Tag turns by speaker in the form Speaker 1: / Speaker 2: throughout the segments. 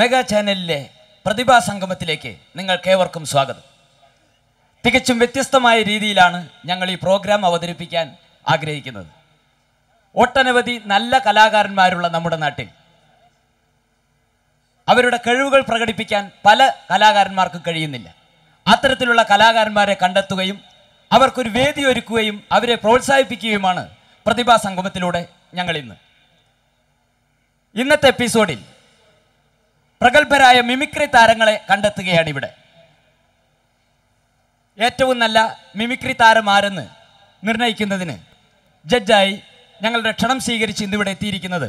Speaker 1: Mega ചാനലിലെ പ്രതിഭാ സംഗമത്തിലേക്ക് ഏവർക്കും സ്വാഗതം തികച്ചും വ്യത്യസ്തമായ രീതിയിലാണ് ഞങ്ങൾ ഈ പ്രോഗ്രാം അവതരിപ്പിക്കാൻ ആഗ്രഹിക്കുന്നത് ഒട്ടനവധി നല്ല കലാകാരന്മാരുള്ള നമ്മുടെ നാട്ടിൽ അവരുടെ കഴിവുകൾ പ്രകടിപ്പിക്കാൻ പല കലാകാരന്മാർക്കും കഴിയുന്നില്ല അത്തരത്തിലുള്ള കലാകാരന്മാരെ കണ്ടെത്തുകയും അവർക്കൊരു വേദി ഒരുക്കുകയും അവരെ പ്രോത്സാഹിപ്പിക്കുകയുമാണ് പ്രതിഭാ സംഗമത്തിലൂടെ ഞങ്ങൾ ഇന്ന് ഇന്നത്തെ എപ്പിസോഡിൽ പ്രഗത്ഭരായ മിമിക്രി താരങ്ങളെ കണ്ടെത്തുകയാണ് ഇവിടെ ഏറ്റവും നല്ല മിമിക്രി താരം ആരെന്ന് നിർണയിക്കുന്നതിന് ജഡ്ജായി ഞങ്ങളുടെ ക്ഷണം സ്വീകരിച്ച് ഇന്നിവിടെ എത്തിയിരിക്കുന്നത്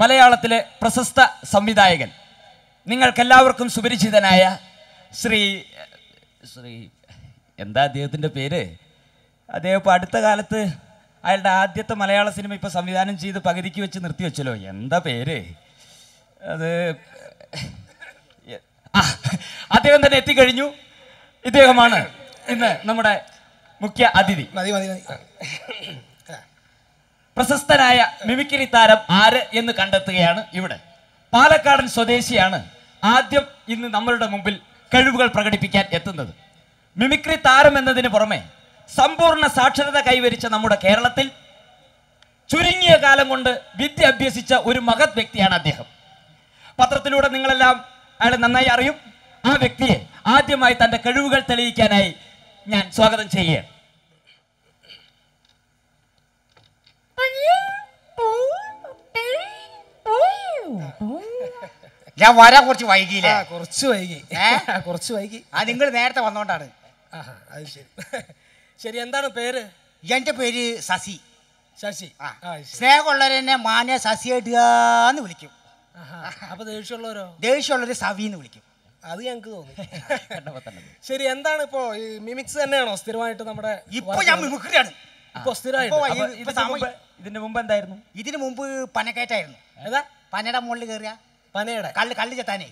Speaker 1: മലയാളത്തിലെ പ്രശസ്ത സംവിധായകൻ നിങ്ങൾക്കെല്ലാവർക്കും സുപരിചിതനായ ശ്രീ ശ്രീ എന്താ അദ്ദേഹത്തിൻ്റെ പേര് അദ്ദേഹം ഇപ്പോൾ അടുത്ത കാലത്ത് അയാളുടെ ആദ്യത്തെ മലയാള സിനിമ ഇപ്പോൾ സംവിധാനം ചെയ്ത് പകുതിക്ക് വെച്ച് നിർത്തി വെച്ചല്ലോ എന്താ പേര് അത് അദ്ദേഹം തന്നെ എത്തിക്കഴിഞ്ഞു ഇദ്ദേഹമാണ് ഇന്ന് നമ്മുടെ മുഖ്യ അതിഥി മതി മതി മതി പ്രശസ്തനായ മിമിക്രി താരം ആര് എന്ന് കണ്ടെത്തുകയാണ് ഇവിടെ പാലക്കാടൻ സ്വദേശിയാണ് ആദ്യം ഇന്ന് നമ്മളുടെ മുമ്പിൽ കഴിവുകൾ പ്രകടിപ്പിക്കാൻ എത്തുന്നത് മിമിക്രി താരം എന്നതിന് പുറമെ സമ്പൂർണ്ണ സാക്ഷരത കൈവരിച്ച നമ്മുടെ കേരളത്തിൽ ചുരുങ്ങിയ കാലം കൊണ്ട് വിദ്യ അഭ്യസിച്ച ഒരു മഹത് വ്യക്തിയാണ് അദ്ദേഹം പത്രത്തിലൂടെ നിങ്ങളെല്ലാം അയാളെ നന്നായി അറിയും ആ വ്യക്തിയെ ആദ്യമായി തന്റെ കഴിവുകൾ തെളിയിക്കാനായി ഞാൻ സ്വാഗതം ചെയ്യുകയാണ് ഞാൻ വരാൻ കുറച്ച് വൈകിയില്ല കുറച്ച് വൈകി കുറച്ച് വൈകി ആ നിങ്ങൾ നേരത്തെ വന്നോണ്ടാണ് അത് ശരി ശരി എന്താണ് പേര് എന്റെ പേര് ശശി ശശി ആ സ്നേഹമുള്ളവരെന്നെ മാന്യ ശശിയേട്ടാന്ന് വിളിക്കും അപ്പൊ സവി എന്ന് വിളിക്കും അത് ഞങ്ങൾക്ക് തോന്നി ശരി എന്താണ് ഇപ്പോ ഈ മിമിക്സ് തന്നെയാണോ സ്ഥിരമായിട്ട് നമ്മുടെ ഇപ്പൊ ഞാൻ മിമിക്രിയാണ് ഇപ്പൊ ഇതിന്റെ മുമ്പ് എന്തായിരുന്നു ഇതിനു മുമ്പ് പനക്കയറ്റായിരുന്നു ഏതാ പനയുടെ മുകളിൽ കയറിയ പനയുടെ കല്ല് കല്ല് ചെത്താനേ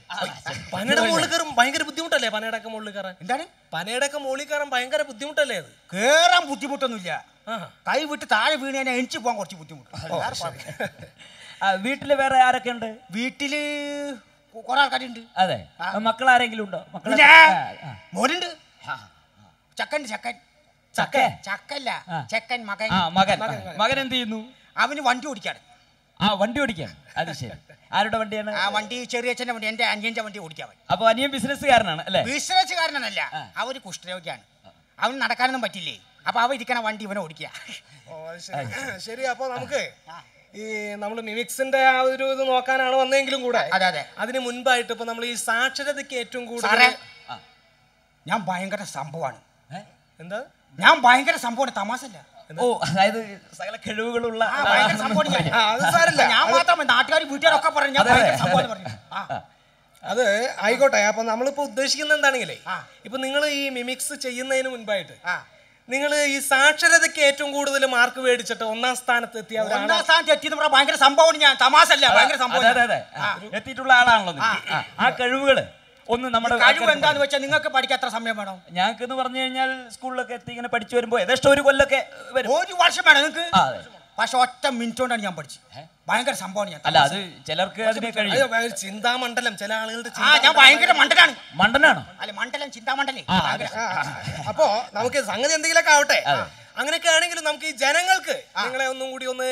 Speaker 1: പനയുടെ മുകളിൽ കയറും ഭയങ്കര ബുദ്ധിമുട്ടല്ലേ പനയുടെ ഒക്കെ മുകളിൽ കയറാൻ എന്താണ് പനയുടെ ഒക്കെ മുകളിൽ കയറാൻ ഭയങ്കര ബുദ്ധിമുട്ടല്ലേ അത് കയറാൻ ബുദ്ധിമുട്ടൊന്നുമില്ല കൈ വിട്ട് താഴെ വീണ് ഞാൻ എണിച്ചു പോകാൻ കുറച്ച് ബുദ്ധിമുട്ട് വീട്ടില് വേറെ ആരൊക്കെ ഉണ്ട് വീട്ടില് അതെ മക്കൾ ആരെങ്കിലും ഉണ്ടോ മക്കളുണ്ട് ചക്കൻ ചക്കൻ ചക്ക ചക്കല്ല ചെക്കൻ മകൻ മകൻ മകൻ എന്ത് ചെയ്യുന്നു അവന് വണ്ടി ഓടിക്കാണ് ആ വണ്ടി ഓടിക്കാൻ അത് ശരി ആരുടെ വണ്ടിയാണ് ആ വണ്ടി ചെറിയ അച്ഛൻ്റെ വണ്ടി എന്റെ അനിയന്റെ വണ്ടി ഓടിക്കാൻ അപ്പൊ അനിയൻ ബിസിനസ്സുകാരനാണ് അല്ലേ ബിസിനസ്സുകാരനല്ല അവര് കുഷ്ഠരോഗിയാണ് അവന് നടക്കാനൊന്നും പറ്റില്ലേ അപ്പൊ അവ ഇരിക്കണ വണ്ടി ഇവനെ ഓടിക്കുക ശരി അപ്പൊ നമുക്ക് ഈ നമ്മൾ മിമിക്സിന്റെ ആ ഒരു ഇത് നോക്കാനാണ് വന്നെങ്കിലും കൂടെ അതെ അതെ അതിന് മുൻപായിട്ട് ഇപ്പൊ നമ്മൾ ഈ സാക്ഷരതയ്ക്ക് ഏറ്റവും കൂടുതൽ ഞാൻ ഭയങ്കര സംഭവമാണ് എന്താ ഞാൻ ഭയങ്കര സംഭവമാണ് തമാശല്ല ഓ അതായത് സകല കഴിവുകളുള്ള ആ, ഭയങ്കര ഞാൻ. അത് ഞാൻ വീട്ടുകാരൊക്കെ പറഞ്ഞു ഞാൻ ഭയങ്കര പറഞ്ഞു അത് ആയിക്കോട്ടെ അപ്പൊ നമ്മളിപ്പോ ഉദ്ദേശിക്കുന്നത് എന്താണെങ്കിലേ ഇപ്പൊ നിങ്ങൾ ഈ മിമിക്സ് ചെയ്യുന്നതിന് മുൻപായിട്ട് ആ. നിങ്ങൾ ഈ സാക്ഷരതയ്ക്ക് ഏറ്റവും കൂടുതൽ മാർക്ക് മേടിച്ചിട്ട് ഒന്നാം സ്ഥാനത്ത് എത്തിയ ഒന്നാം സ്ഥാനത്ത് എത്തിയത് ഭയങ്കര സംഭവമാണ് ഞാൻ തമാശ അല്ല ഭയങ്കര സംഭവം അതെ അതെ എത്തിയിട്ടുള്ള ആളാണല്ലോ ആ കഴിവുകൾ ഒന്ന് നമ്മുടെ കഴിവ് എന്താന്ന് വെച്ചാൽ നിങ്ങൾക്ക് പഠിക്കാൻ എത്ര സമയം വേണം ഞങ്ങൾക്ക് എന്ന് പറഞ്ഞു കഴിഞ്ഞാൽ സ്കൂളിലൊക്കെ എത്തി ഇങ്ങനെ പഠിച്ചു വരുമ്പോൾ ഏകദേശം ഒരു കൊല്ലൊക്കെ ഒരു വർഷം വേണം നിങ്ങൾക്ക് പക്ഷെ ഒറ്റ മിനിറ്റ് കൊണ്ടാണ് ഞാൻ പഠിച്ചത് ഭയങ്കര സംഭവമാണ് ഞാൻ അല്ല അത് ചിലർക്ക് അതിനെ കഴിയും ചിന്താമണ്ഡലം ചില ആളുകളുടെ ആ ഞാൻ ഭയങ്കര മണ്ഡലാണ് മണ്ഡലാണ് അല്ല മണ്ഡലം ചിന്താമണ്ഡലേ അപ്പോ നമുക്ക് സംഗതി എന്തെങ്കിലുമൊക്കെ ആവട്ടെ അങ്ങനെയൊക്കെ ആണെങ്കിലും നമുക്ക് ഈ ജനങ്ങൾക്ക് നിങ്ങളെ ഒന്നും കൂടി ഒന്ന്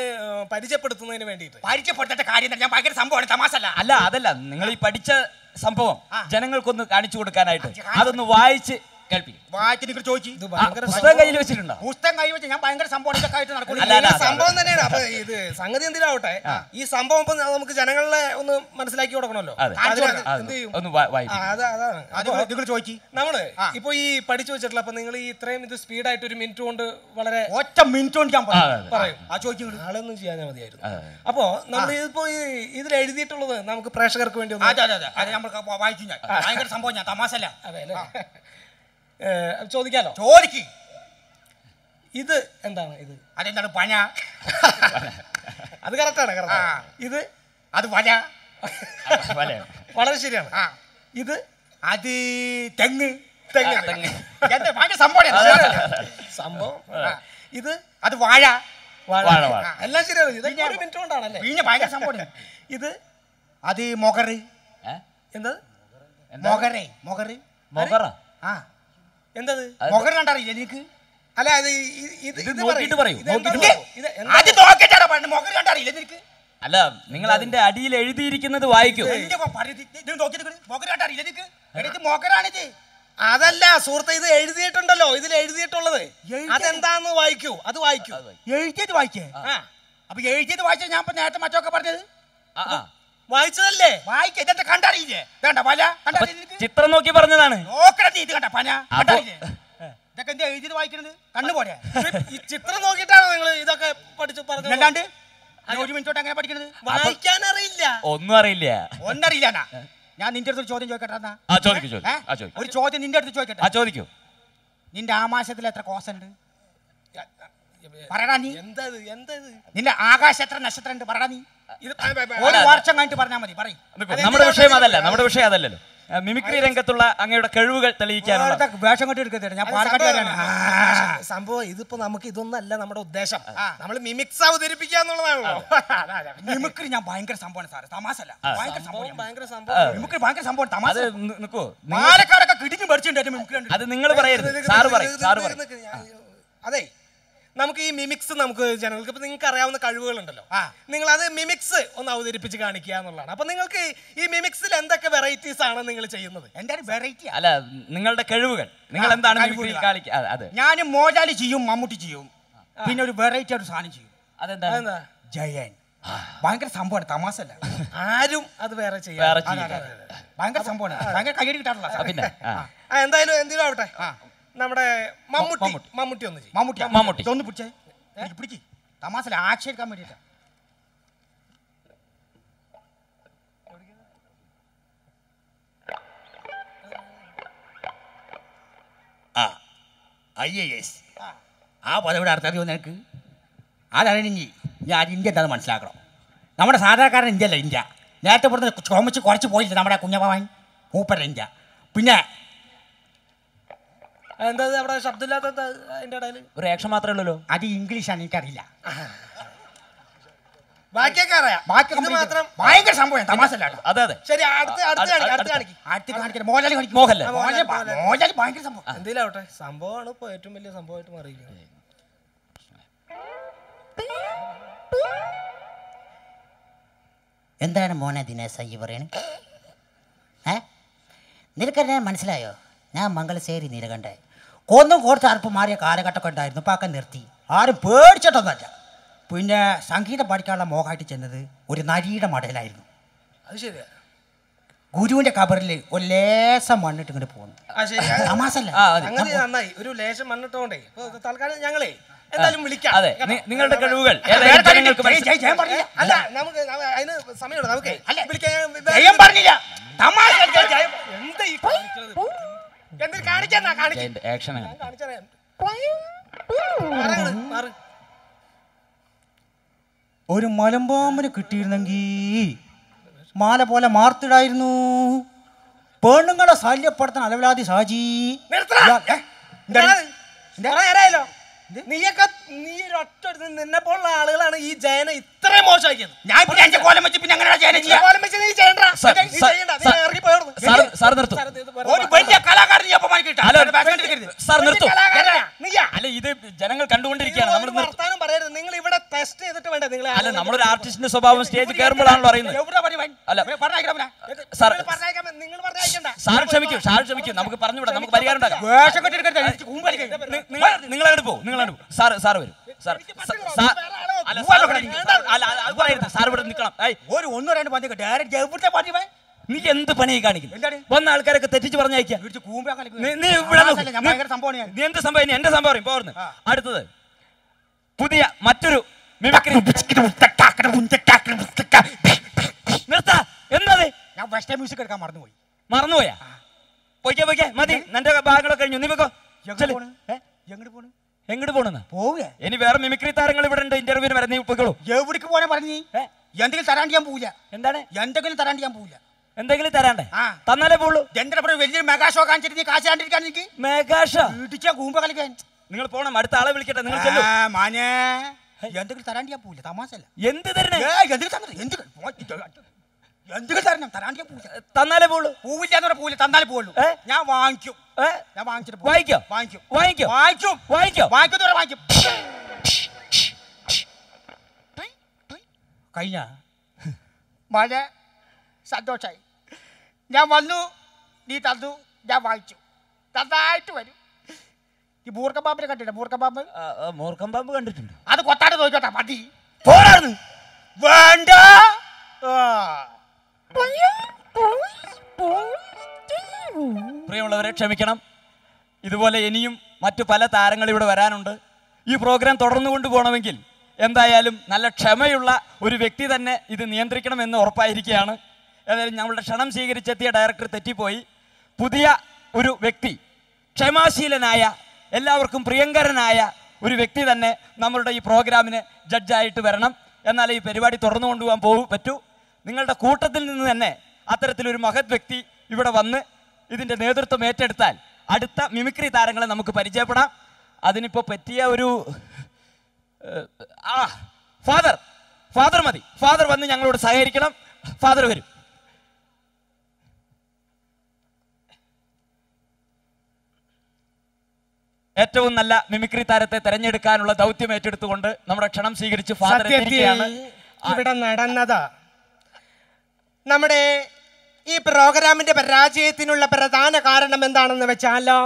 Speaker 1: പരിചയപ്പെടുത്തുന്നതിന് വേണ്ടിയിട്ട് പരിചയപ്പെടുത്തേണ്ട കാര്യം ഞാൻ ഭയങ്കര സംഭവമാണ് തമാശ അല്ല അല്ല അതല്ല നിങ്ങൾ ഈ പഠിച്ച സംഭവം ജനങ്ങൾക്കൊന്ന് കാണിച്ചു കൊടുക്കാനായിട്ട് അതൊന്ന് വായിച്ച് പുസ്തകം പുസ്തകം ഞാൻ സംഭവം അല്ല, സംഭവം തന്നെയാണ് ഇത് സംഗതി എന്തിനാവട്ടെ ഈ സംഭവം നമുക്ക് ജനങ്ങളെ ഒന്ന് മനസ്സിലാക്കി കൊടുക്കണമല്ലോ അതെ. എന്ത് ചോദിച്ചു നമ്മള് ഇപ്പൊ ഈ പഠിച്ചു വെച്ചിട്ടുള്ള അപ്പൊ നിങ്ങൾ ഈ ഇത്രയും ഇത് സ്പീഡായിട്ട് ഒരു മിനിറ്റ് കൊണ്ട് വളരെ ഒറ്റ മിനിറ്റ് കൊണ്ട് ഞാൻ പറയും ആ ആളൊന്നും ചെയ്യാൻ മതിയായിരുന്നു അപ്പൊ നമ്മൾ ഇതിപ്പോ ഈ ഇതിൽ എഴുതിയിട്ടുള്ളത് നമുക്ക് പ്രേക്ഷകർക്ക് വേണ്ടി ഒന്ന് നമ്മൾ വായിച്ചു ഞാൻ ഭയങ്കര സംഭവം ഞാൻ തമാശല്ല അതെ അല്ലേ ചോദിക്കാലോ ചോദിക്ക് ഇത് എന്താണ് ഇത് അതെന്താണ് പന അത് കറക്റ്റാണ് കറക്റ്റ് ഇത് അത് പന വളരെ ശരിയാണ് ആ ഇത് അത് തെങ്ങ് തെങ്ങ് തെങ്ങ് എന്റെ സംഭവം സംഭവം ഇത് അത് വാഴ വാഴ എല്ലാം ശരിയാണ് ഇത് അത് മൊകറ് എന്തത് മൊകറേ മൊകറ് മൊകറ ആ അല്ല ഇത് നോക്കിയിട്ട് അല്ല നിങ്ങൾ അതിന്റെ അടിയിൽ എഴുതിയിരിക്കുന്നത് വായിക്കൂ അതല്ല സുഹൃത്ത് ഇത് എഴുതിയിട്ടുണ്ടല്ലോ ഇതിൽ എഴുതിയിട്ടുള്ളത് അതെന്താന്ന് വായിക്കൂ അത് വായിക്കൂ എഴുതിയത് വായിക്കേ അപ്പൊ എഴുതിയത് വായിച്ചാൽ ഞാൻ നേരത്തെ മറ്റൊക്കെ പറഞ്ഞത് വായിച്ചതല്ലേ വായിക്ക ഇതെന്റെ കണ്ടറിയില്ലേ വേണ്ട പല ചിത്രം നോക്കി പറഞ്ഞതാണ് നോക്കണത് ഇത് കണ്ട പന ഇതൊക്കെ എന്താ എഴുതിയത് വായിക്കണത് കണ്ണു പോരെ ഈ ചിത്രം നോക്കിയിട്ടാണോ നിങ്ങൾ ഇതൊക്കെ പഠിച്ചു പറഞ്ഞു അല്ലാണ്ട് ഒരു മിനിറ്റോട്ട് അങ്ങനെ പഠിക്കണത് വായിക്കാൻ അറിയില്ല ഒന്നും അറിയില്ല ഒന്നറിയില്ല ഞാൻ നിന്റെ അടുത്ത് ചോദ്യം ചോദിക്കട്ടെ ഒരു ചോദ്യം നിന്റെ അടുത്ത് ചോദിക്കട്ടെ ചോദിക്കൂ നിന്റെ ആമാശത്തിൽ എത്ര കോസുണ്ട് പറയടാ നീ എന്തത് എന്തത് നിന്റെ ആകാശം എത്ര നക്ഷത്രം ഉണ്ട് പറയടാ നീ ഒരു വർഷം കഴിഞ്ഞിട്ട് പറഞ്ഞാൽ മതി പറയും നമ്മുടെ വിഷയം അതല്ല നമ്മുടെ വിഷയം അതല്ലല്ലോ മിമിക്രി രംഗത്തുള്ള അങ്ങയുടെ കഴിവുകൾ തെളിയിക്കാനുള്ള വേഷം കെട്ടി എടുക്കത്തില്ല ഞാൻ പാലക്കാട്ടുകാരാണ് സംഭവം ഇതിപ്പോ നമുക്ക് ഇതൊന്നല്ല നമ്മുടെ ഉദ്ദേശം നമ്മൾ മിമിക്സ് അവതരിപ്പിക്കുക എന്നുള്ളതാണല്ലോ മിമിക്രി ഞാൻ ഭയങ്കര സംഭവമാണ് സാറ് തമാശല്ല ഭയങ്കര സംഭവം ഭയങ്കര സംഭവം മിമിക്രി ഭയങ്കര സംഭവം തമാശ നിൽക്കോ പാലക്കാടൊക്കെ കിടിഞ്ഞു പഠിച്ചിട്ടുണ്ട് മിമിക്രി അത് നിങ്ങൾ പറയരുത് സാറ് പറയും സാറ് പറയും അതെ നമുക്ക് ഈ മിമിക്സ് നമുക്ക് ജനങ്ങൾക്ക് ഇപ്പം നിങ്ങൾക്ക് അറിയാവുന്ന കഴിവുകളുണ്ടല്ലോ നിങ്ങൾ അത് മിമിക്സ് ഒന്ന് അവതരിപ്പിച്ച് കാണിക്കുക എന്നുള്ളതാണ് അപ്പം നിങ്ങൾക്ക് ഈ മിമിക്സിൽ എന്തൊക്കെ വെറൈറ്റീസ് ആണ് നിങ്ങൾ ചെയ്യുന്നത് എൻ്റെ വെറൈറ്റി അല്ല നിങ്ങളുടെ കഴിവുകൾ നിങ്ങൾ എന്താണ് അതെ ഞാൻ മോജാലി ചെയ്യും മമ്മൂട്ടി ചെയ്യും പിന്നെ ഒരു വെറൈറ്റി ഒരു സാധനം ചെയ്യും അതെന്താ ജയൻ ഭയങ്കര സംഭവമാണ് തമാശ അല്ല ആരും അത് വേറെ ചെയ്യാം ഭയങ്കര സംഭവമാണ് ഭയങ്കര കയ്യടി കിട്ടാറില്ല എന്തായാലും എന്തെങ്കിലും ആവട്ടെ നമ്മുടെ മമ്മൂട്ടി മമ്മൂട്ടി ഒന്ന് മമ്മൂട്ടി മമ്മൂട്ടി ഒന്ന് പിടിച്ചേ പിടിക്ക് തമാസിൽ ആക്ഷൻ എടുക്കാൻ വേണ്ടിയിട്ടാ ആ ഐ എ ആ അർത്ഥം അറിയോ നിനക്ക് അതറിയണമെങ്കിൽ ഞാൻ ഇന്ത്യ എന്താ മനസ്സിലാക്കണം നമ്മുടെ സാധാരണക്കാരൻ ഇന്ത്യ അല്ല ഇന്ത്യ നേരത്തെ പുറത്ത് ചുമച്ച് കുറച്ച് പോയില്ല നമ്മുടെ കുഞ്ഞപ്പവാൻ മൂപ്പരുടെ ഇന്ത്യ പിന്നെ എന്താ മാത്രമേ ഉള്ളൂ അത് ഇംഗ്ലീഷാണ് എനിക്കറിയില്ല മാത്രം സംഭവം അതെ അതെ ശരി സംഭവം ഏറ്റവും വലിയ എന്താണ് മോനെ ദിനേശ ഈ പറയണേ ഏ നിനക്കെന്നെ മനസ്സിലായോ ഞാൻ മംഗളശ്ശേരി നീലകണ്ഠൻ കൊന്നും കോർത്ത് അറുപ്പ് മാറിയ കാലഘട്ടമൊക്കെ ഉണ്ടായിരുന്നു ഇപ്പം ഒക്കെ നിർത്തി ആരും പേടിച്ചിട്ടൊന്നുമല്ല പിന്നെ സംഗീതം പഠിക്കാനുള്ള മോഹമായിട്ട് ചെന്നത് ഒരു നരിയുടെ മടയിലായിരുന്നു അത് ശരി ഗുരുവിന്റെ കബറിൽ ഒരു ലേശം മണ്ണിട്ട് ഇങ്ങനെ പോകുന്നു നന്നായി ഒരു ലേശം മണ്ണിട്ടോണ്ടേ തൽക്കാലം ഞങ്ങളേ എന്തായാലും വിളിക്കാം അതെ നിങ്ങളുടെ കഴിവുകൾ അല്ല നമുക്ക് അതിന് സമയമുണ്ട് നമുക്ക് വിളിക്കാൻ പറഞ്ഞില്ല എന്താ ഈ ആക്ഷൻ ഒരു മലമ്പാമ്പന് കിട്ടിയിരുന്നെങ്കിൽ മാല പോലെ മാർത്തിടായിരുന്നു പെണ്ണുങ്ങളെ ശല്യപ്പെടുത്താൻ അലവലാതി സാജി നിന്നെ പോലുള്ള ആളുകളാണ് ഈ ജയനെ ഇത്രയും മോശമാക്കിയത് ഞാൻ കോലം വെച്ച് പിന്നെ അങ്ങനെ സാർ നിർത്തും അല്ല ഇത് ജനങ്ങൾ കണ്ടുകൊണ്ടിരിക്കുകയാണ് നമ്മൾ വർത്താനം പറയരുത് നിങ്ങൾ ഇവിടെ ടെസ്റ്റ് ചെയ്തിട്ട് വേണ്ട നിങ്ങൾ അല്ല നമ്മളൊരു ആർട്ടിസ്റ്റിന്റെ സ്വഭാവം സ്റ്റേജ് കയറുമ്പോഴാണ് പറയുന്നത് അല്ല സാർ സാർ ക്ഷമിക്കും സാർ ക്ഷമിക്കും നമുക്ക് പറഞ്ഞു വിടാം നമുക്ക് പരിഹാരം ഉണ്ടാക്കാം നിങ്ങൾ അങ്ങോട്ട് പോകും നിങ്ങൾ അങ്ങോട്ട് പോകും സാർ സാർ വരും സാർ അല്ല സാർ പറയരുത് സാർ ഇവിടെ നിൽക്കണം ഒരു ഒന്നോ രണ്ട് പഞ്ചൊക്കെ ഡയറക്റ്റ് എവിടുത്തെ പാർട്ടി നീ എന്ത് പണിയായി കാണിക്കുന്നു വന്ന ആൾക്കാരൊക്കെ തെറ്റിച്ച് പറഞ്ഞയക്കാം നീ ഇവിടെ നീ എന്ത് സംഭവം എന്റെ സംഭവം പറയും പോർന്ന് അടുത്തത് പുതിയ മറ്റൊരു മിമിക്രി നിർത്ത എന്നത് ഞാൻ വെസ്റ്റേൺ മ്യൂസിക് എടുക്കാൻ മറന്നുപോയി മറന്നുപോയാ പോയിക്കേ പോയിക്കേ മതി നിന്റെ ഭാഗങ്ങളൊക്കെ കഴിഞ്ഞു നീ വെക്കോ എങ്ങോട്ട് പോണു എങ്ങോട്ട് പോണെന്ന് പോവുക ഇനി വേറെ മിമിക്രി താരങ്ങൾ ഇവിടെ ഉണ്ട് ഇന്റർവ്യൂവിന് വരെ നീ പോയിക്കോളൂ എവിടേക്ക് പോണേ പറഞ്ഞു എന്തെങ്കിലും തരാണ്ട് ഞാൻ പോവില്ല എന്താണ് എന്തെങ്കിലും തരാണ്ട് ഞാൻ പോവില്ല എന്തെങ്കിലും തരാണ്ടേ തന്നാലേ പോളൂ വലിയൊരു മെഗാഷോ കാണിച്ചിട്ട് നീ നിങ്ങൾ പോണം അടുത്ത ആളെ വിളിക്കട്ടെ നിങ്ങൾ ചെല്ലു മാനേ എന്തെങ്കിലും തരാണ്ട് ഞാൻ തമാശല്ല എന്ത് തരണേ തന്നാലേ പോളൂ പോവില്ല എന്ന് തന്നാലേ പോവുള്ളൂ ഞാൻ വാങ്ങിക്കും ഞാൻ വാങ്ങിച്ചിട്ട് വാങ്ങിക്കും വാങ്ങിക്കും വാങ്ങിക്കും വാങ്ങിക്കും വാങ്ങിക്കും വാങ്ങിക്കും വാങ്ങിക്കും കഴിഞ്ഞ മഴ സന്തോഷായി ഞാൻ വന്നു നീ തന്നു ഞാൻ വാങ്ങിച്ചു തന്നായിട്ട് വരും ഈ മൂർക്കമ്പാമ്പിനെ കണ്ടിട്ടുണ്ട് മൂർക്കമ്പാമ്പ് മൂർക്കമ്പാമ്പ് കണ്ടിട്ടുണ്ട് അത് കൊത്താട് നോക്കട്ടെ മതി പോരാണ് വേണ്ട പ്രിയമുള്ളവരെ ക്ഷമിക്കണം ഇതുപോലെ ഇനിയും മറ്റു പല താരങ്ങൾ ഇവിടെ വരാനുണ്ട് ഈ പ്രോഗ്രാം തുടർന്നു കൊണ്ടുപോകണമെങ്കിൽ എന്തായാലും നല്ല ക്ഷമയുള്ള ഒരു വ്യക്തി തന്നെ ഇത് നിയന്ത്രിക്കണമെന്ന് ഉറപ്പായിരിക്കുകയാണ് ഏതായാലും ഞങ്ങളുടെ ക്ഷണം സ്വീകരിച്ചെത്തിയ ഡയറക്ടർ തെറ്റിപ്പോയി പുതിയ ഒരു വ്യക്തി ക്ഷമാശീലനായ എല്ലാവർക്കും പ്രിയങ്കരനായ ഒരു വ്യക്തി തന്നെ നമ്മളുടെ ഈ പ്രോഗ്രാമിന് ജഡ്ജായിട്ട് വരണം എന്നാൽ ഈ പരിപാടി തുറന്നു കൊണ്ടുപോകാൻ പോകും പറ്റൂ നിങ്ങളുടെ കൂട്ടത്തിൽ നിന്ന് തന്നെ അത്തരത്തിലൊരു മഹത് വ്യക്തി ഇവിടെ വന്ന് ഇതിൻ്റെ നേതൃത്വം ഏറ്റെടുത്താൽ അടുത്ത മിമിക്രി താരങ്ങളെ നമുക്ക് പരിചയപ്പെടാം അതിനിപ്പോൾ പറ്റിയ ഒരു ആ ഫാദർ ഫാദർ മതി ഫാദർ വന്ന് ഞങ്ങളോട് സഹകരിക്കണം ഫാദർ വരും ഏറ്റവും നല്ല മിമിക്രി താരത്തെ തെരഞ്ഞെടുക്കാനുള്ള ദൗത്യം ഏറ്റെടുത്തുകൊണ്ട് നമ്മുടെ ക്ഷണം സ്വീകരിച്ച് ഫാദർ ഇവിടെ നടന്നതാ നമ്മുടെ ഈ പ്രോഗ്രാമിന്റെ പരാജയത്തിനുള്ള പ്രധാന കാരണം എന്താണെന്ന് വെച്ചാലോ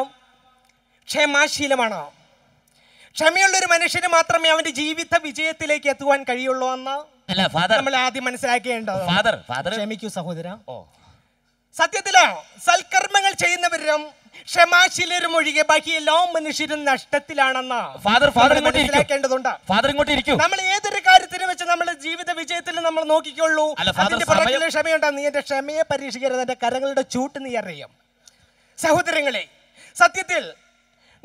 Speaker 1: ക്ഷമാശീലമാണോ ക്ഷമയുള്ള ഒരു മനുഷ്യന് മാത്രമേ അവന്റെ ജീവിത വിജയത്തിലേക്ക് എത്തുവാൻ കഴിയുള്ളൂ എന്ന് അല്ല ഫാദർ നമ്മൾ ആദ്യം മനസ്സിലാക്കിയുണ്ടോ ഫാദർ ഫാദർ ക്ഷമിക്കൂ സഹോദര സത്യത്തിലോ സൽക്കർമ്മങ്ങൾ ചെയ്യുന്നവരും ഒഴികെ ബാക്കി എല്ലാ മനുഷ്യരും നഷ്ടത്തിലാണെന്ന് ഫാദർ ഫാദർ ഇങ്ങോട്ട് മനസ്സിലാക്കേണ്ടതുണ്ട് ഫാദർ ഇങ്ങോട്ട് ഇരിക്കും നമ്മൾ ഏതൊരു കാര്യത്തിന് വെച്ച് നമ്മുടെ ജീവിത വിജയത്തിൽ നമ്മൾ നോക്കിക്കൊള്ളൂ അതിന്റെ ക്ഷമയുണ്ടാകും നീ എന്റെ ക്ഷമയെ പരീക്ഷിക്കരുത് എന്റെ കരങ്ങളുടെ ചൂട്ട് നീ അറിയും സഹോദരങ്ങളെ സത്യത്തിൽ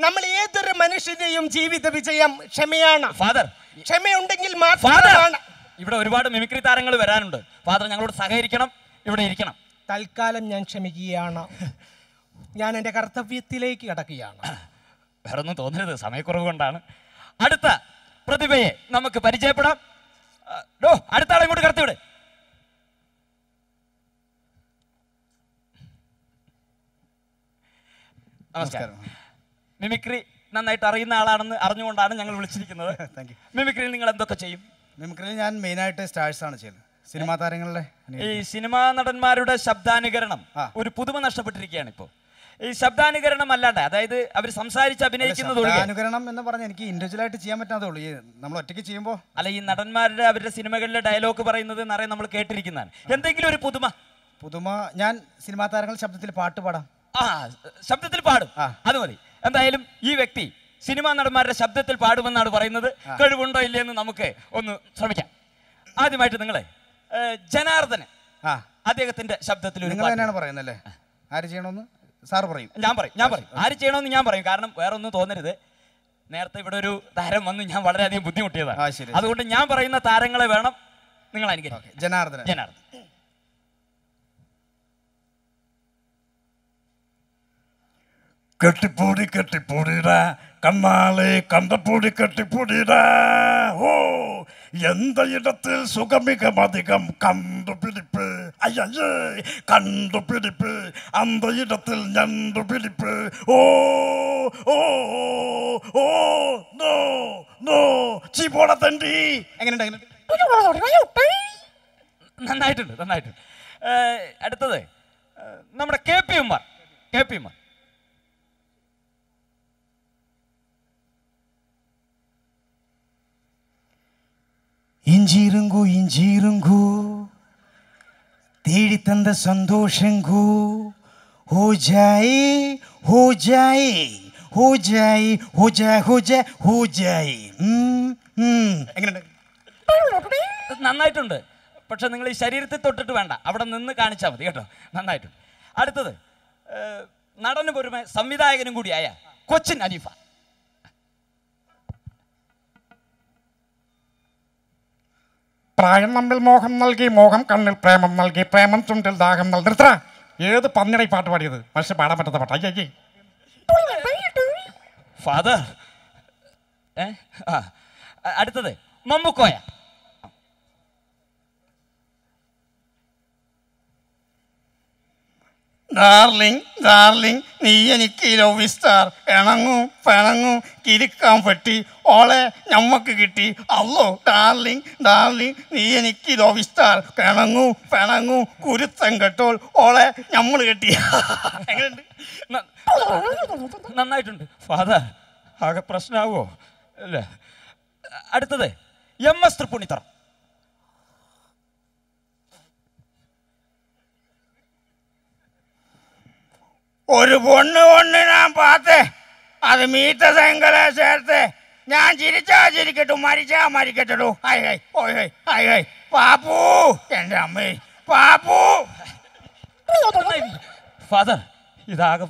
Speaker 1: നമ്മൾ ഏതൊരു മനുഷ്യന്റെയും ജീവിത വിജയം ക്ഷമയാണ് ഫാദർ ക്ഷമയുണ്ടെങ്കിൽ മാത്രമാണ് ഇവിടെ ഒരുപാട് മിമിക്രി താരങ്ങൾ വരാനുണ്ട് ഫാദർ ഞങ്ങളോട് സഹകരിക്കണം ഇവിടെ ഇരിക്കണം തൽക്കാലം ഞാൻ ക്ഷമിക്കുകയാണ് ഞാൻ എൻ്റെ കർത്തവ്യത്തിലേക്ക് കടക്കുകയാണ് ഒന്നും തോന്നരുത് സമയക്കുറവ് കൊണ്ടാണ് അടുത്ത പ്രതിഭയെ നമുക്ക് പരിചയപ്പെടാം ഡോ അടുത്ത ആളെ ഇങ്ങോട്ട് കടത്തിവിട് നമസ്കാരം മിമിക്രി നന്നായിട്ട് അറിയുന്ന ആളാണെന്ന് അറിഞ്ഞുകൊണ്ടാണ് ഞങ്ങൾ വിളിച്ചിരിക്കുന്നത് മിമിക്രിയിൽ നിങ്ങൾ എന്തൊക്കെ ചെയ്യും മിമിക്രിയിൽ ഞാൻ മെയിൻ ആയിട്ട് സ്റ്റാഴ്സ് ആണ് ചെയ്യുന്നത് സിനിമാ താരങ്ങളുടെ ഈ സിനിമാ നടന്മാരുടെ ശബ്ദാനുകരണം ഒരു പുതുമ നഷ്ടപ്പെട്ടിരിക്കുകയാണ് ഇപ്പോൾ ഈ ശബ്ദാനുകരണം അല്ലാണ്ട് അതായത് അവർ സംസാരിച്ച് അഭിനയിക്കുന്നത് അനുകരണം എന്ന് പറഞ്ഞാൽ എനിക്ക് ഇൻഡിവിജ്വൽ ആയിട്ട് ചെയ്യാൻ പറ്റാത്തുള്ളൂ ഈ നമ്മൾ ഒറ്റയ്ക്ക് ചെയ്യുമ്പോൾ അല്ല ഈ നടന്മാരുടെ അവരുടെ സിനിമകളിലെ ഡയലോഗ് പറയുന്നത് നിറയെ നമ്മൾ കേട്ടിരിക്കുന്നതാണ് എന്തെങ്കിലും ഒരു പുതുമ പുതുമ ഞാൻ സിനിമാ താരങ്ങൾ ശബ്ദത്തിൽ പാട്ട് പാടാം ആ ശബ്ദത്തിൽ പാടും അത് മതി എന്തായാലും ഈ വ്യക്തി സിനിമാ നടന്മാരുടെ ശബ്ദത്തിൽ പാടുമെന്നാണ് പറയുന്നത് കഴിവുണ്ടോ ഇല്ലയെന്ന് നമുക്ക് ഒന്ന് ശ്രമിക്കാം ആദ്യമായിട്ട് നിങ്ങളെ ആ അദ്ദേഹത്തിന്റെ ശബ്ദത്തിൽ നിങ്ങൾ തന്നെയാണ് പറയുന്നല്ലേ ആര് ചെയ്യണമെന്ന് സാർ പറയും ഞാൻ പറയും ഞാൻ പറയും ആര് ചെയ്യണമെന്ന് ഞാൻ പറയും കാരണം വേറെ ഒന്നും തോന്നരുത് നേരത്തെ ഇവിടെ ഒരു താരം വന്ന് ഞാൻ വളരെയധികം ബുദ്ധിമുട്ടിയതാണ് അതുകൊണ്ട് ഞാൻ പറയുന്ന താരങ്ങളെ വേണം നിങ്ങൾ അനുകരിക്കും ജനാർദ്ദന കെട്ടിപ്പൂടി കെട്ടിപ്പൂടിടാ കണ്ണാളെ കണ്ടപ്പൂടി കെട്ടിപ്പൂടിടാ ഓ എന്തയിടത്തിൽ സുഖമികമധികം കണ്ടുപിടിപ്പ് അയ്യേ കണ്ടുപിടിപ്പ് അന്തയിടത്തിൽ ഞണ്ടുപിടിപ്പ് ഓ ഓ ഓ നോ നോ ചീപ്പോടെ തണ്ടി എങ്ങനെയുണ്ട് നന്നായിട്ടുണ്ട് നന്നായിട്ടുണ്ട് അടുത്തത് നമ്മുടെ K P M K P M R 인지릉구 തந்த സന്തോഷം കൂ ഹോ ജായി ഹോ ജായി ഹോ ജായി നന്നായിട്ടുണ്ട് പക്ഷെ നിങ്ങൾ ഈ ശരീരത്തിൽ തൊട്ടിട്ട് വേണ്ട അവിടെ നിന്ന് കാണിച്ചാൽ മതി കേട്ടോ നന്നായിട്ടുണ്ട് അടുത്തത് നടനും ഒരുമ സംവിധായകനും കൂടിയായ കൊച്ചിൻ അനീഫ പ്രായം നമ്മിൽ മോഹം നൽകി മോഹം കണ്ണിൽ പ്രേമം നൽകി പ്രേമം ചുണ്ടിൽ ദാഹം നൽകി നിർത്ത ഏത് പന്നിടൈ പാട്ട് പാടിയത് മനുഷ്യ പാടാൻ പറ്റാത്ത പാട്ട് അയ്യേ ഫാദർ അടുത്തത് മമ്മുക്കോയ ഡാർലിംഗ് ഡാർലിംഗ് നീ എനിക്ക് ലവ് സ്റ്റാർ ഇണങ്ങും പിണങ്ങും കിരിക്കാൻ പറ്റി ഓളെ ഞമ്മക്ക് കിട്ടി അല്ലോ ഡാർലിംഗ് ഡാർലിംഗ് നീ എനിക്ക് ലവ് സ്റ്റാർ കിണങ്ങും പിണങ്ങും കുരുത്തം കെട്ടോൾ ഓളെ ഞമ്മൾ കിട്ടി എങ്ങനെയുണ്ട് നന്നായിട്ടുണ്ട് ഫാദർ ആകെ പ്രശ്നമാവോ അല്ലേ അടുത്തത് എം എസ് തൃപ്പൂണിത്തറ ഒരു പൊണ്ണ് പൊണ്ണ് ഞാൻ പാത്തേ അത് മീത്ത സെങ്കലെ ചേർത്ത് ഞാൻ ചിരിച്ചാ ചിരിക്കട്ടു മരിച്ചാ മരിക്കട്ടു ഹൈ ഹൈ ഓയ് ഹൈ ഹൈ ഹൈ പാപ്പു എൻ്റെ അമ്മേ പാപ്പു ഫാദർ ഇതാകെ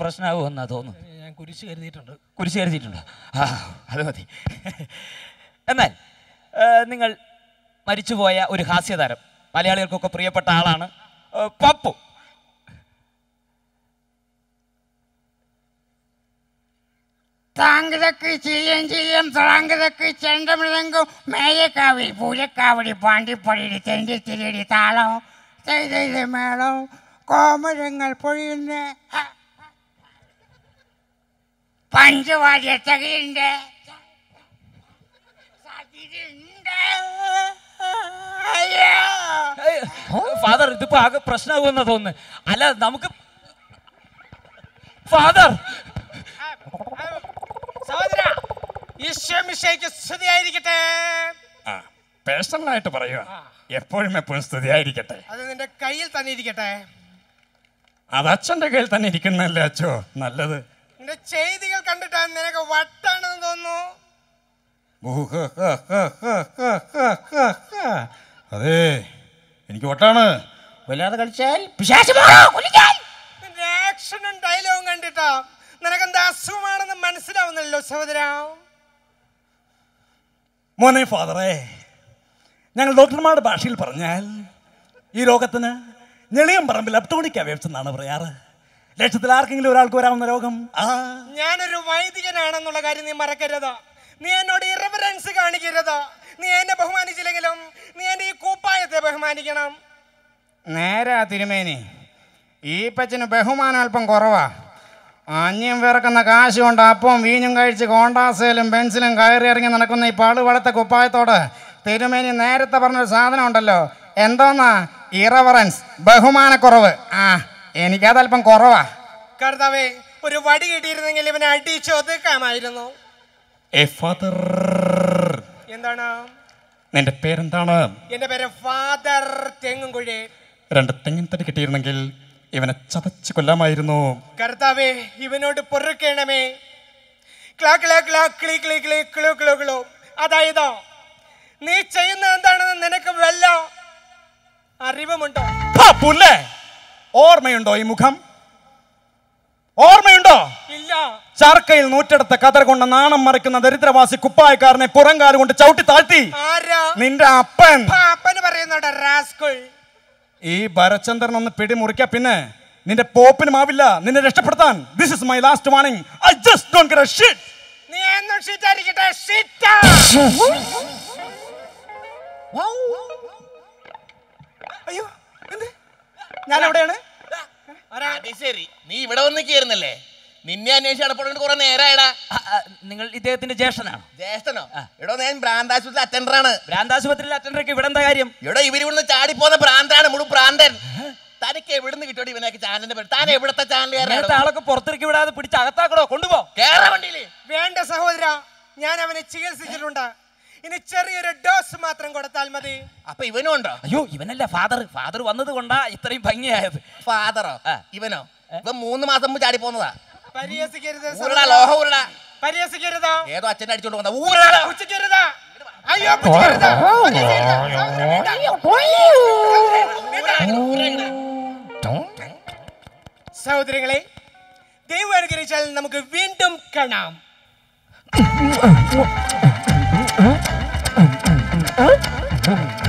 Speaker 1: എന്നാ തോന്നുന്നു ഞാൻ കുരിശ് കരുതിയിട്ടുണ്ട് കുരിശ് കരുതിയിട്ടുണ്ട് ആ അത് മതി എന്നാൽ നിങ്ങൾ മരിച്ചുപോയ ഒരു ഹാസ്യതാരം മലയാളികൾക്കൊക്കെ പ്രിയപ്പെട്ട ആളാണ് പപ്പു താങ്കിലക്ക് ചീയം ചീയം താങ്കിലക്ക് ചെണ്ടമിഴങ്കും മേയക്കാവിൽ പൂരക്കാവടി പാണ്ടിപ്പടിയിൽ ചെണ്ടി തിരിയടി താളോ ചെയ്തെയ്ത് മേളോ കോമരങ്ങൾ പൊഴിയുന്ന പഞ്ചവാദ്യ ചകിരിൻ്റെ ഫാദർ ഇതിപ്പോ ആകെ പ്രശ്നമാകുമെന്നാ തോന്നുന്നു അല്ല നമുക്ക് ഫാദർ സഹോദര ഈശ്വമിശയ്ക്ക് സ്തുതിയായിരിക്കട്ടെ ആ പേഴ്സണലായിട്ട് പറയുക എപ്പോഴും എപ്പോഴും സ്തുതിയായിരിക്കട്ടെ അത് നിന്റെ കയ്യിൽ തന്നെ ഇരിക്കട്ടെ അത് അച്ഛന്റെ കയ്യിൽ തന്നെ ഇരിക്കുന്നല്ലേ അച്ഛോ നല്ലത് നിന്റെ ചെയ്തികൾ കണ്ടിട്ട് നിനക്ക് വട്ടാണെന്ന് തോന്നുന്നു അതെ എനിക്ക് വട്ടാണ് വല്ലാതെ കളിച്ചാൽ ആക്ഷനും ഡയലോഗും കണ്ടിട്ടാ നിനക്കെന്താ അസുഖമാണെന്ന് മനസ്സിലാവുന്നല്ലോ സഹോദര മോനെ ഫാദറെ ഞങ്ങൾ ഡോക്ടർമാരുടെ ഭാഷയിൽ പറഞ്ഞാൽ ഈ രോഗത്തിന് ഞെളിയം പറമ്പിൽ അപ്റ്റോണിക് അവേബ്സ് എന്നാണ് പറയാറ് ലക്ഷത്തിൽ ആർക്കെങ്കിലും ഒരാൾക്ക് വരാവുന്ന രോഗം ആ ഞാനൊരു വൈദികനാണെന്നുള്ള കാര്യം നീ മറക്കരുത് നീ എന്നോട് ഇറവറൻസ് കാണിക്കരുത് നീ എന്നെ ബഹുമാനിച്ചില്ലെങ്കിലും നീ എന്റെ ഈ കൂപ്പായത്തെ ബഹുമാനിക്കണം നേരാ തിരുമേനി ഈ പച്ചന് ബഹുമാനം അല്പം കുറവാ അന്യം വേർക്കുന്ന കാശുകൊണ്ട് അപ്പവും വീഞ്ഞും കഴിച്ച് കോണ്ടാസയിലും പെൻസിലും കയറി ഇറങ്ങി നടക്കുന്ന ഈ പളുവളത്തെ കുപ്പായത്തോട് തിരുമേനി നേരത്തെ പറഞ്ഞൊരു സാധനം ഉണ്ടല്ലോ എന്തോന്നാ ഇറവറൻസ് ബഹുമാനക്കുറവ് ആ എനിക്കതല്പം കുറവാ കർത്താവേ ഒരു വടി കിട്ടിയിരുന്നെങ്കിൽ ഇവനെ അടിച്ചൊതുക്കാമായിരുന്നു എന്താണ് നിന്റെ പേരെന്താണ് എന്റെ പേര് ഫാദർ തെങ്ങും കുഴി രണ്ട് തെങ്ങിൻ തടി കിട്ടിയിരുന്നെങ്കിൽ ഇവനെ ചതച്ച് കൊല്ലാമായിരുന്നു കർത്താവേ ഇവനോട് പൊറുക്കേണമേ അതായത് നീ ചെയ്യുന്ന എന്താണെന്ന് നിനക്ക് വല്ല അറിവുമുണ്ടോ ഓർമ്മയുണ്ടോ ഈ മുഖം ഓർമ്മയുണ്ടോ ഇല്ല ചാർക്കയിൽ നൂറ്റെടുത്ത കതർ കൊണ്ട് നാണം മറിക്കുന്ന ദരിദ്രവാസി കുപ്പായക്കാരനെ പുറംകാലുകൊണ്ട് ചവിട്ടി താഴ്ത്തി നിന്റെ അപ്പൻ അപ്പന് പറയുന്നുണ്ട് ഈ ഭരചന്ദ്രൻ ഒന്ന് പിടി പിന്നെ നിന്റെ പോപ്പിനും ആവില്ല നിന്നെ രക്ഷപ്പെടുത്താൻ this is my last warning I just നീ ഞാൻ എവിടെയാണ് നീ ഇവിടെ വന്ന് കയറുന്നല്ലേ നിന്നെ അന്വേഷിച്ച് അടപ്പുണ്ട് കുറെ നേരായടാ നിങ്ങൾ ഇദ്ദേഹത്തിന്റെ ജ്യേഷ്ഠനാണ് ജ്യേഷ്ഠനോ എടോ ഞാൻ ഭ്രാന്താശുപത്രി അറ്റൻഡർ ആണ് ഭ്രാന്താശുപത്രിയിൽ അറ്റൻഡർക്ക് ഇവിടെ എന്താ കാര്യം ഇവിടെ ഇവര് ഇവിടുന്ന് ചാടിപ്പോന്ന ഭ്രാന്താണ് മുഴുവൻ ഭ്രാന്തൻ തനിക്ക് എവിടുന്ന് കിട്ടോടി ഇവനൊക്കെ ചാനലിന്റെ പേര് താൻ എവിടത്തെ ചാനൽ ആളൊക്കെ പുറത്തേക്ക് വിടാതെ പിടിച്ച് അകത്താക്കടോ കൊണ്ടുപോ കേരള വണ്ടിയില് വേണ്ട സഹോദര ഞാൻ അവനെ ചികിത്സിച്ചിട്ടുണ്ട് ഇനി ചെറിയൊരു ഡോസ് മാത്രം കൊടുത്താൽ മതി അപ്പൊ ഇവനും ഉണ്ടോ അയ്യോ ഇവനല്ല ഫാദർ ഫാദർ വന്നത് കൊണ്ടാ ഇത്രയും ഭംഗിയായത് ഫാദറോ ഇവനോ ഇവൻ മൂന്ന് മാസം മുമ്പ് ചാടി പോന്നതാ ഏതോ അച്ഛൻ അടിച്ചോണ്ട് അയ്യോ സഹോദരങ്ങളെ ദൈവം അനുഗ്രഹിച്ചാൽ നമുക്ക് വീണ്ടും കാണാം Huh?